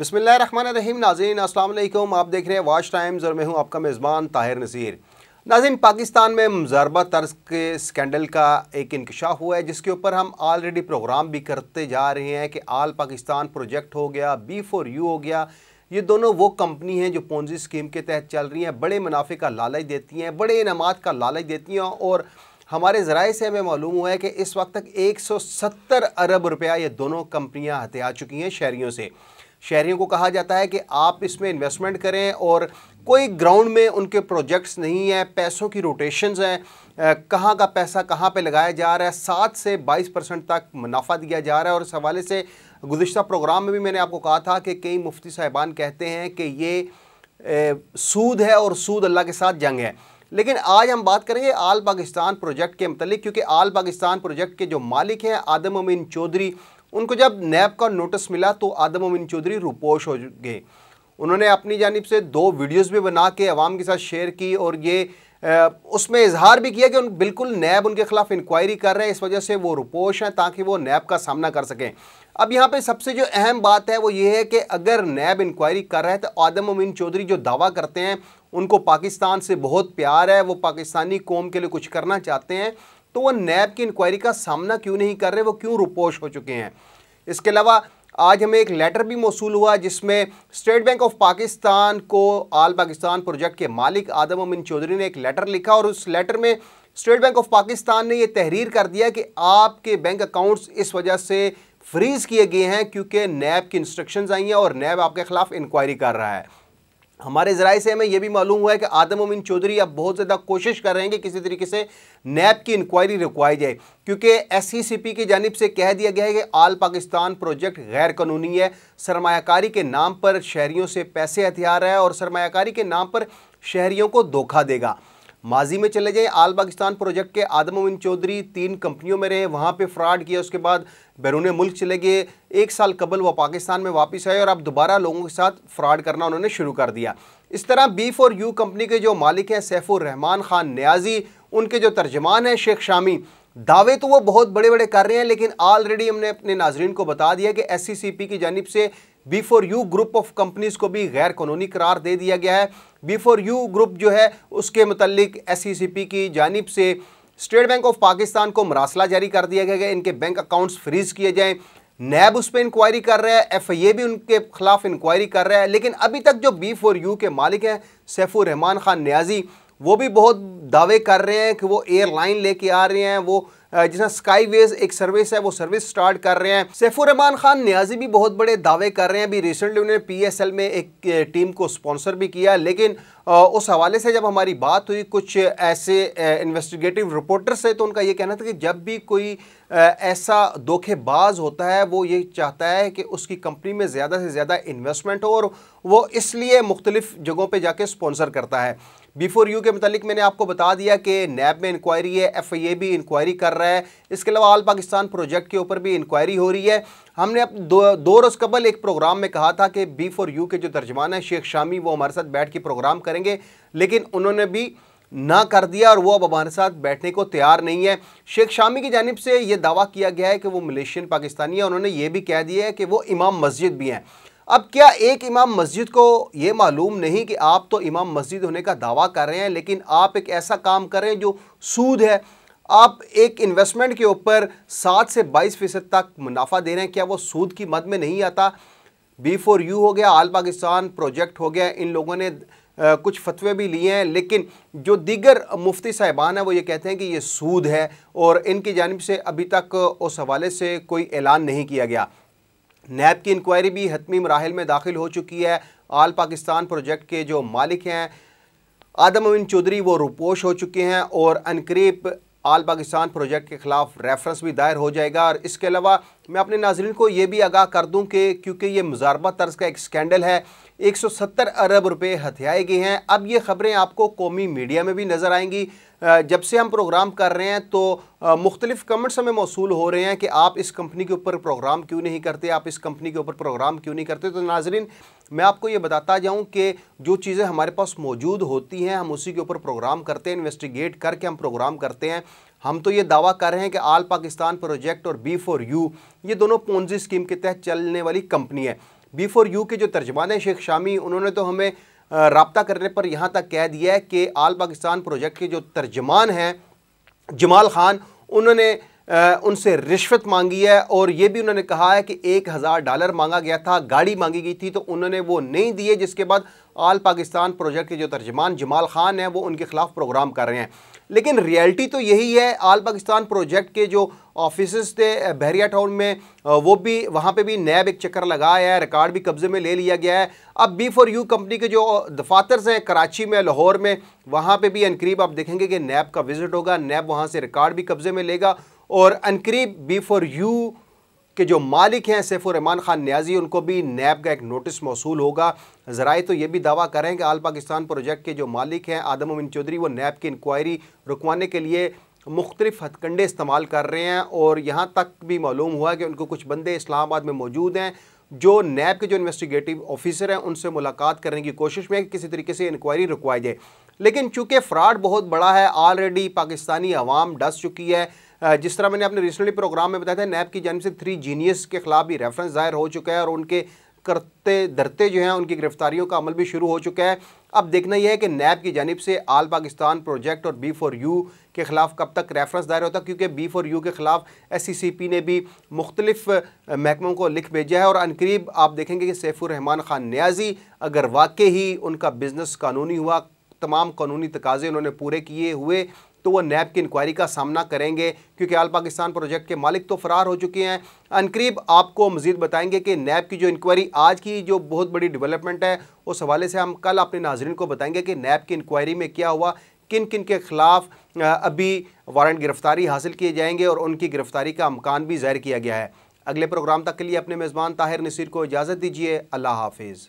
बसमिल रहीम नाजीन असल आप देख रहे हैं वाच टाइम्स और मैं हूं आपका मेज़बान ताहिर नसीर नाजिन पाकिस्तान में मज़रबा तर्ज के स्कैंडल का एक इंकशा हुआ है जिसके ऊपर हम ऑलरेडी प्रोग्राम भी करते जा रहे हैं कि आल पाकिस्तान प्रोजेक्ट हो गया बी फोर यू हो गया ये दोनों वो कंपनी हैं जो पोंजी स्कीम के तहत चल रही हैं बड़े मुनाफे का लालच देती हैं बड़े इनाम का लालच देती हैं और हमारे ज़राए से हमें मालूम हुआ है कि इस वक्त तक सत्तर अरब रुपया ये दोनों कंपनियाँ हथिया चुकी हैं शहरीों से शहरीों को कहा जाता है कि आप इसमें इन्वेस्टमेंट करें और कोई ग्राउंड में उनके प्रोजेक्ट्स नहीं हैं पैसों की रोटेशंस हैं कहाँ का पैसा कहाँ पे लगाया जा रहा है सात से बाईस परसेंट तक मुनाफा दिया जा रहा है और इस हवाले से गुज्त प्रोग्राम में भी मैंने आपको कहा था कि कई मुफ्ती साहिबान कहते हैं कि ये ए, सूद है और सूद अल्लाह के साथ जंग है लेकिन आज हम बात करेंगे आल पाकिस्तान प्रोजेक्ट के मतलब क्योंकि आल पाकिस्तान प्रोजेक्ट के जो मालिक हैं आदम अमीन चौधरी उनको जब नैब का नोटिस मिला तो आदम अमीन चौधरी रुपोश हो गए उन्होंने अपनी जानब से दो वीडियोज़ भी बना के अवाम के साथ शेयर की और ये उसमें इजहार भी किया कि उन बिल्कुल नैब उनके खिलाफ इंक्वायरी कर रहे हैं इस वजह से वो रुपोश हैं ताकि वो नैब का सामना कर सकें अब यहाँ पे सबसे जो अहम बात है वो ये है कि अगर नैब इंक्वायरी कर रहा है तो आदम अमीन चौधरी जो दावा करते हैं उनको पाकिस्तान से बहुत प्यार है वो पाकिस्तानी कौम के लिए कुछ करना चाहते हैं तो वो नैब की इंक्वायरी का सामना क्यों नहीं कर रहे वो क्यों रुपोश हो चुके हैं इसके अलावा आज हमें एक लेटर भी मौसू हुआ जिसमें स्टेट बैंक ऑफ पाकिस्तान को आल पाकिस्तान प्रोजेक्ट के मालिक आदम अमिन चौधरी ने एक लेटर लिखा और उस लेटर में स्टेट बैंक ऑफ पाकिस्तान ने यह तहरीर कर दिया कि आपके बैंक अकाउंट्स इस वजह से फ्रीज़ किए गए हैं क्योंकि नैब की इंस्ट्रक्शंस आई हैं और नैब आपके ख़िलाफ़ इंक्वायरी कर रहा है हमारे ज़राए से हमें यह भी मालूम हुआ है कि आदम अमीन चौधरी अब बहुत ज़्यादा कोशिश कर रहे हैं कि किसी तरीके से नैब की इंक्वायरी रुकवाई जाए क्योंकि एस की जानब से कह दिया गया है कि आल पाकिस्तान प्रोजेक्ट गैर कानूनी है सरमाकारी के नाम पर शहरीों से पैसे हथियार है और सरमाकारी के नाम पर शहरीों को धोखा देगा माजी में चले जाएं आल पाकिस्तान प्रोजेक्ट के आदम उमिन चौधरी तीन कंपनियों में रहे वहाँ पे फ्रॉड किया उसके बाद बैरून मुल्क चले गए एक साल कबल वह पाकिस्तान में वापस आए और अब दोबारा लोगों के साथ फ्रॉड करना उन्होंने शुरू कर दिया इस तरह बी फॉर यू कंपनी के जो मालिक हैं सैफुर रहमान खान न्याजी उनके जो तर्जमान हैं शेख शामी दावे तो वो बहुत बड़े बड़े कर रहे हैं लेकिन ऑलरेडी हमने अपने नाजरन को बता दिया कि एस की जानब से B for you group of companies को भी गैर कानूनी करार दे दिया गया है बी फॉर यू ग्रुप जो है उसके मतलब एस e की जानब से स्टेट बैंक ऑफ पाकिस्तान को मरासला जारी कर दिया गया है इनके बैंक अकाउंट्स फ्रीज किए जाएँ नैब उस पर इंक्वायरी कर रहा है एफ आई ए भी उनके खिलाफ इंक्वायरी कर रहा है लेकिन अभी तक जो बी फॉर यू के मालिक हैं सैफुर रहमान खान न्याजी वो भी बहुत दावे कर रहे हैं कि वो एयरलाइन लेके आ रहे हैं वो जिसमें वेज एक सर्विस है वो सर्विस स्टार्ट कर रहे हैं सैफुररहमान खान न्याजी भी बहुत बड़े दावे कर रहे हैं अभी रिसेंटली उन्होंने पी में एक टीम को स्पॉन्सर भी किया लेकिन उस हवाले से जब हमारी बात हुई कुछ ऐसे इन्वेस्टिगेटिव रिपोर्टर से तो उनका ये कहना था कि जब भी कोई ऐसा धोखेबाज होता है वो ये चाहता है कि उसकी कंपनी में ज़्यादा से ज़्यादा इन्वेस्टमेंट हो और वो इसलिए मुख्तलिफ़ जगहों पर जाके स्पॉन्सर करता है बिफोर यू के मतलब मैंने आपको बता दिया कि नैब में इंक्वायरी है एफ आई ए भी इंक्वायरी कर रहा है इसके अलावा आल पाकिस्तान प्रोजेक्ट के ऊपर भी इंक्वायरी हो रही है हमने अब दो, दो रोज़ कबल एक प्रोग्राम में कहा था कि बी फॉर यू के जो तर्जमान है शेख शामी वो हमारे साथ बैठ के प्रोग्राम कर करेंगे लेकिन उन्होंने भी ना कर दिया और वो अब हमारे साथ बैठने को तैयार नहीं है शेख शामी की जानब से ये दावा किया गया है कि वो मलेशियन पाकिस्तानी है उन्होंने ये भी कह दिया है कि वो इमाम मस्जिद भी हैं अब क्या एक इमाम मस्जिद को ये मालूम नहीं कि आप तो इमाम मस्जिद होने का दावा कर रहे हैं लेकिन आप एक ऐसा काम कर रहे हैं जो सूद है आप एक इन्वेस्टमेंट के ऊपर सात से बाईस फ़ीसद तक मुनाफा दे रहे हैं क्या वो सूद की मद में नहीं आता बी फोर यू हो गया आल पाकिस्तान प्रोजेक्ट हो गया इन लोगों ने कुछ फतवे भी लिए हैं लेकिन जो दीगर मुफ्ती साहिबान हैं वो ये कहते हैं कि ये सूद है और इनकी जानब से अभी तक उस हवाले से कोई ऐलान नहीं किया गया नैब की इंक्वायरी भी हतमी मराहल में दाखिल हो चुकी है आल पाकिस्तान प्रोजेक्ट के जो मालिक हैं आदम अमीन चौधरी वो रुपोश हो चुके हैं और अनकरीब आल पाकिस्तान प्रोजेक्ट के ख़िलाफ़ रेफरेंस भी दायर हो जाएगा और इसके अलावा मैं अपने नाजरन को ये भी आगाह कर दूँ कि क्योंकि ये मुजारबा तर्ज का एक स्कैंडल है 170 अरब रुपए हथियाए गए हैं अब ये ख़बरें आपको कौमी मीडिया में भी नज़र आएंगी जब से हम प्रोग्राम कर रहे हैं तो मुख्तलिफ कमेंट्स हमें मौसू हो रहे हैं कि आप इस कंपनी के ऊपर प्रोग्राम क्यों नहीं करते आप इस कंपनी के ऊपर प्रोग्राम क्यों नहीं करते तो नाजरीन मैं आपको ये बताता जाऊं कि जो चीज़ें हमारे पास मौजूद होती हैं हम उसी के ऊपर प्रोग्राम करते हैं इन्वेस्टिगेट करके हम प्रोग्राम करते हैं हम तो ये दावा कर रहे हैं कि आल पाकिस्तान प्रोजेक्ट और बी फोर यू ये दोनों पोन्जी स्कीम के तहत चलने वाली कंपनी है बी फोर यू के जो तर्जमान हैं शेख शामी उन्होंने तो हमें रबता करने पर यहाँ तक कह दिया है कि आल पाकिस्तान प्रोजेक्ट के जो तर्जमान हैं जमाल खान उन्होंने उनसे रिश्वत मांगी है और ये भी उन्होंने कहा है कि एक हज़ार डॉलर मांगा गया था गाड़ी मांगी गई थी तो उन्होंने वो नहीं दिए जिसके बाद आल पाकिस्तान प्रोजेक्ट के जो तर्जमान जमाल खान हैं वो उनके खिलाफ प्रोग्राम कर रहे हैं लेकिन रियलिटी तो यही है आल पाकिस्तान प्रोजेक्ट के जो ऑफिस थे बहरिया टाउन में वो भी वहाँ पे भी नैब एक चक्कर लगाया है रिकॉर्ड भी कब्ज़े में ले लिया गया है अब बी फॉर यू कंपनी के जो दफातर हैं कराची में लाहौर में वहाँ पे भी अनकरीब आप देखेंगे कि नैब का विज़िट होगा नैब वहाँ से रिकॉर्ड भी कब्ज़े में लेगा और अनकरीब बी फॉर यू कि जो मालिक हैं सैफुररहमान ख़ान न्याजी उनको भी नैब का एक नोटिस मौसू होगा जरा तो ये भी दावा करें कि आल पाकिस्तान प्रोजेक्ट के जो मालिक हैं आदम उमिन चौधरी वो नैब की इंक्वायरी रुकवाने के लिए मुख्तलिफ हथकंडे इस्तेमाल कर रहे हैं और यहाँ तक भी मालूम हुआ कि उनको कुछ बंदे इस्लामाबाद में मौजूद हैं जो नैब के जो इन्वेस्टिगेटिव ऑफिसर हैं उनसे मुलाकात करने की कोशिश में है कि किसी तरीके से इंक्वायरी रुकवाई जाए लेकिन चूँकि फ़्रॉड बहुत बड़ा है ऑलरेडी पाकिस्तानी आवाम डस चुकी है जिस तरह मैंने अपने रिसेंटली प्रोग्राम में बताया था नैब की जानब से थ्री जीनियस के खिलाफ भी रेफरेंस दायर हो चुका है और उनके करते धरते जो हैं उनकी गिरफ्तारियों का अमल भी शुरू हो चुका है अब देखना यह है कि नैब की जानब से आल पाकिस्तान प्रोजेक्ट और बी फॉर यू के ख़िलाफ़ कब तक रेफरेंस दायर होता है क्योंकि बी फॉर यू के ख़िलाफ़ S C e C P ने भी मुख्तलिफ महकमों को लिख भेजा है और अनकरीब आप देखेंगे कि सैफुररहमान ख़ान न्याजी अगर वाकई ही उनका बिज़नेस कानूनी हुआ तमाम कानूनी तकाजे उन्होंने पूरे किए हुए तो वो नैब की इंक्वायरी का सामना करेंगे क्योंकि आल पाकिस्तान प्रोजेक्ट के मालिक तो फरार हो चुके हैं अनकरीब आपको मजीद बताएंगे कि नैब की जो इंक्वायरी आज की जो बहुत बड़ी डेवलपमेंट है उस हवाले से हम कल अपने नाजरन को बताएंगे कि नैब की इंक्वायरी में क्या हुआ किन किन के ख़िलाफ़ अभी वारंट गिरफ़्तारी हासिल किए जाएंगे और उनकी गिरफ़्तारी का अमकान भी ज़ाहिर किया गया है अगले प्रोग्राम तक के लिए अपने मेज़बान ताहिर नसीर को इजाज़त दीजिए अल्लाह हाफिज़